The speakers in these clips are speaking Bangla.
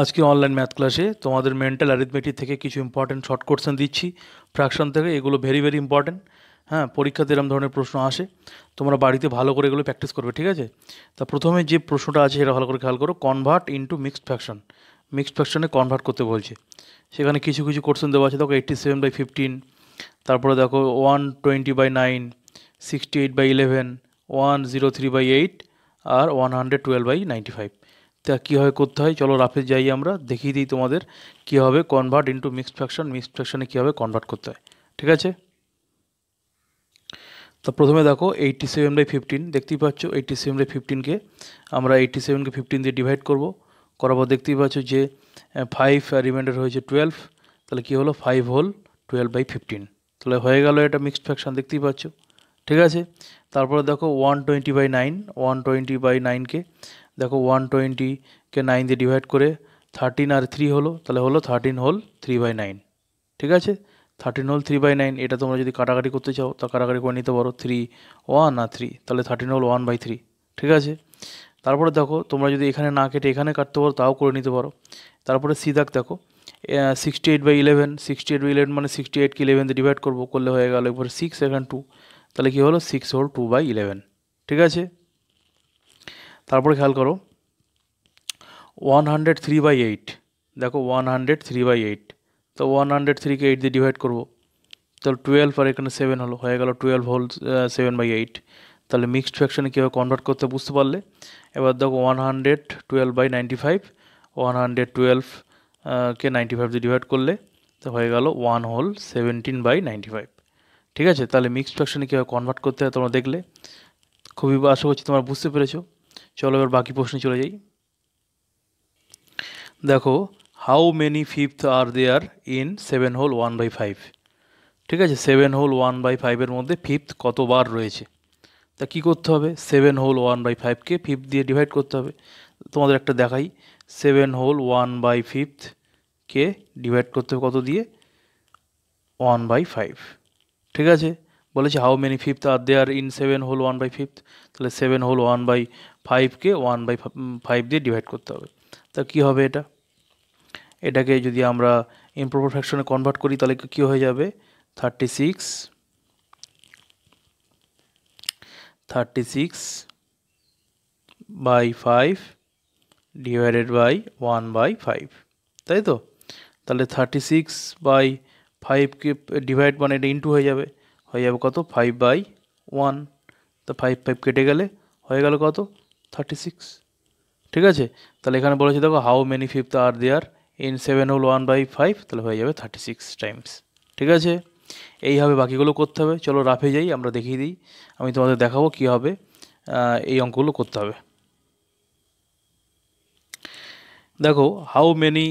আজকে অনলাইন ম্যাথ ক্লাসে তোমাদের মেন্টাল অ্যারিথমেটিক থেকে কিছু ইম্পর্টেন্ট শর্ট কোশ্চেন দিচ্ছি ফ্র্যাকশন থেকে এগুলো ভেরি ভেরি ইম্পর্টেন্ট হ্যাঁ পরীক্ষাতে এরম ধরনের প্রশ্ন আসে তোমরা বাড়িতে ভালো করে এগুলো প্র্যাকটিস করবে ঠিক আছে তা প্রথমে যে প্রশ্নটা আছে সেটা ভালো করে খেয়াল করো convert into mixed fraction mixed ফ্যাকশনে কনভার্ট করতে বলছে সেখানে কিছু কিছু কোশ্চেন দেওয়া আছে দেখো এইট্টি সেভেন বাই ফিফটিন তারপরে দেখো one twenty by nine sixty eight by eleven one zero three by eight আর one hundred twelve by ninety five তা কীভাবে করতে হয় চলো রাফে যাই আমরা দেখিয়ে দিই তোমাদের কীভাবে convert into mixed fraction mixed ফ্যাকশনে কীভাবে কনভার্ট করতে হয় ঠিক আছে তো প্রথমে দেখো এইটটি সেভেন বাই ফিফটিন দেখতেই পাচ্ছ এইটটি সেভেন বাই ফিফটিনকে আমরা এইটটি সেভেনকে ফিফটিন দিয়ে ডিভাইড করবো করার পর দেখতেই পাচ্ছ যে ফাইভ রিমাইন্ডার হয়েছে টুয়েলভ তাহলে কী হলো five whole twelve by fifteen তাহলে হয়ে গেল এটা মিক্সড ফ্যাকশন দেখতেই পাচ্ছ ঠিক আছে তারপরে দেখো one twenty by nine one twenty by নাইনকে দেখো ওয়ান টোয়েন্টিকে নাইন দিয়ে ডিভাইড করে থার্টিন আর থ্রি হলো তাহলে হলো thirteen whole three by nine ঠিক আছে thirteen whole three by nine এটা তোমরা যদি কাটাকাটি করতে চাও তা কাটাকাটি করে নিতে পারো থ্রি ওয়ান আর থ্রি তাহলে thirteen whole one by three ঠিক আছে তারপরে দেখো তোমরা যদি এখানে না কেটে এখানে কাটতে পারো তাও করে নিতে পারো তারপরে সিদাক দেখো sixty eight by eleven sixty eight by eleven মানে সিক্সটি এইটকে ইলেভেন দিয়ে ডিভাইড করবো করলে হয়ে গেল এবার সিক্স এখানে টু তাহলে কী হলো six whole two by eleven ঠিক আছে তারপরে খেয়াল করো one hundred three by eight দেখো one hundred three by eight তো ওয়ান হান্ড্রেড থ্রিকে এইট দিয়ে ডিভাইড করবো তাহলে টুয়েলভ আর এখানে সেভেন হলো হয়ে গেল twelve whole seven by eight তাহলে মিক্সড ফ্যাকশানে কীভাবে কনভার্ট করতে বুঝতে পারলে এবার দেখো one hundred twelve by ninety five one hundred twelve কে নাইনটি ফাইভ দিয়ে ডিভাইড করলে তো হয়ে গেল one whole seventeen by ninety five ঠিক আছে তাহলে মিক্সড ফ্যাকশানে কীভাবে কনভার্ট করতে হয় তোমরা দেখলে খুবই আশা করছি তোমরা বুঝতে পেরেছো চলো এবার বাকি প্রশ্নে চলে যাই দেখো how many fifth are there in seven whole one by five ঠিক আছে সেভেন হোল ওয়ান বাই ফাইভের মধ্যে ফিফথ কতবার রয়েছে তা কি করতে হবে সেভেন হোল ওয়ান বাই ফাইভকে ফিফথ দিয়ে ডিভাইড করতে হবে তোমাদের একটা দেখাই সেভেন হোল ওয়ান বাই ফিফথকে ডিভাইড করতে হবে কত দিয়ে ওয়ান বাই ফাইভ ঠিক আছে বলেছে how many fifth are there in seven whole one by fifth তাহলে সেভেন হোল ওয়ান বাই ফাইভকে ওয়ান বাই ফাইভ দিয়ে ডিভাইড করতে হবে তা কি হবে এটা এটাকে যদি আমরা ইম্প্রপার ফ্যাকশনে কনভার্ট করি তাহলে কি হয়ে যাবে thirty six thirty six by five divided by one by five তাই তো তাহলে থার্টি সিক্স বাই ফাইভকে ডিভাইড মানে এটা ইন্টু হয়ে যাবে হয়ে যাবে কত ফাইভ বাই ওয়ান তো ফাইভ ফাইভ কেটে গেলে হয়ে গেল কত থার্টি সিক্স ঠিক আছে তাহলে এখানে বলেছি দেখো how many fifth are there in seven whole one by five তাহলে হয়ে যাবে থার্টি সিক্স টাইমস ঠিক আছে এইভাবে বাকিগুলো করতে হবে চলো রাফে যাই আমরা দেখিয়ে দিই আমি তোমাদের দেখাবো কী হবে এই অঙ্কগুলো করতে হবে দেখো how many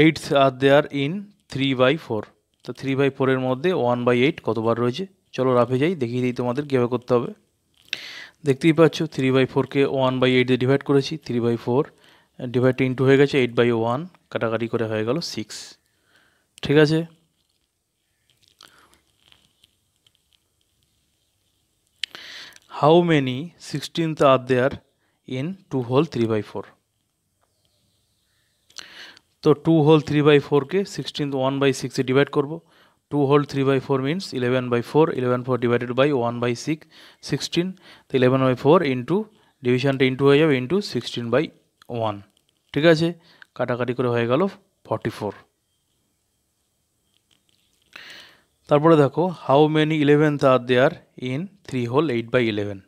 eighths are there in three by four তো থ্রি বাই ফোরের মধ্যে ওয়ান বাই এইট কতবার রয়েছে চলো রাফে যাই দেখিয়ে দিই তোমাদের কীভাবে করতে হবে দেখতেই পাচ্ছ থ্রি বাই ফোরকে ওয়ান বাই এইট দিয়ে ডিভাইড করেছি three by four divide into হয়ে গেছে এইট বাই ওয়ান কাটাকাটি করে হয়ে গেল সিক্স ঠিক আছে how many sixteenth are there in two whole three by four তো টু হোল থ্রি বাই ফোরকে সিক্সটিনথ ওয়ান বাই সিক্সে ডিভাইড করবো two whole three by four means eleven by four eleven 4 divided by 1 by 6 16 তো 11 by 4 ইন্টু ডিভিশনটা ইন্টু হয়ে যাবে ইন্টু সিক্সটিন বাই ওয়ান ঠিক আছে কাটাকাটি করে হয়ে গেল ফর্টি ফোর তারপরে দেখো how many eleventh are there in three whole eight by eleven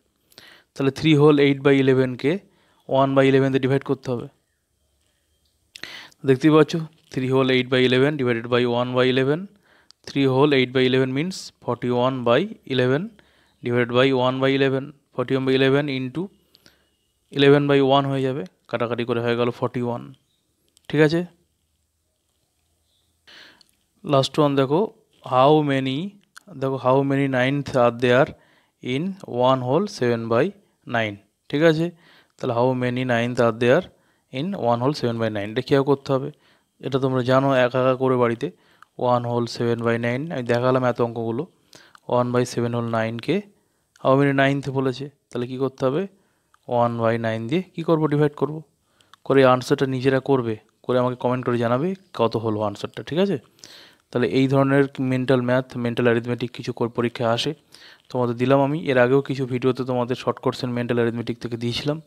তাহলে থ্রি হোল এইট বাই ইলেভেনকে ওয়ান বাই ইলেভেনতে ডিভাইড করতে হবে দেখতেই পাচ্ছ three whole eight by eleven divided by one by eleven 3 whole 8 by 11 means 41 by 11 divided by 1 by 11 41 by 11 into 11 by 1 হয়ে যাবে কাটাকাটি করে হয়ে গেল 41 ঠিক আছে লাস্ট ওয়ান দেখো হাউ মেনি দেখো how many ninth are there in one whole seven by nine ঠিক আছে তাহলে how many ninth are there in one whole seven by nine এটা কীভাবে করতে হবে এটা তোমরা জানো একা একা করে বাড়িতে one whole seven by nine আমি দেখালাম এত অঙ্কগুলো ওয়ান বাই সেভেন হোল নাইনকে হাউ নাইনথে বলেছে তাহলে কি করতে হবে ওয়ান বাই নাইন দিয়ে কী করবো ডিভাইড করব করে আনসারটা নিজেরা করবে করে আমাকে কমেন্ট করে জানাবে কত হলো আনসারটা ঠিক আছে তাহলে এই ধরনের মেন্টাল ম্যাথ মেন্টাল অ্যারিথমেটিক কিছু পরীক্ষা আসে তোমাদের দিলাম আমি এর আগেও কিছু ভিডিওতে তোমাদের শর্ট কোর্সেন মেন্টাল অ্যারিথমেটিক থেকে দিয়েছিলাম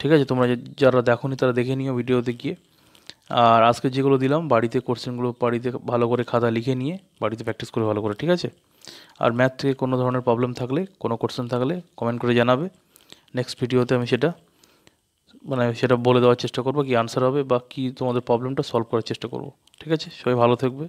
ঠিক আছে তোমরা যারা দেখো তারা দেখে নিও ভিডিওতে গিয়ে আর আজকে যেগুলো দিলাম বাড়িতে কোশ্চেনগুলো বাড়িতে ভালো করে খাতা লিখে নিয়ে বাড়িতে প্র্যাকটিস করে ভালো করে ঠিক আছে আর ম্যাথ থেকে কোনো ধরনের প্রবলেম থাকলে কোনো কোশ্চেন থাকলে কমেন্ট করে জানাবে নেক্সট ভিডিওতে আমি সেটা মানে সেটা বলে দেওয়ার চেষ্টা করবো কি আনসার হবে বা কী তোমাদের প্রবলেমটা সলভ করার চেষ্টা করব ঠিক আছে সবাই ভালো থাকবে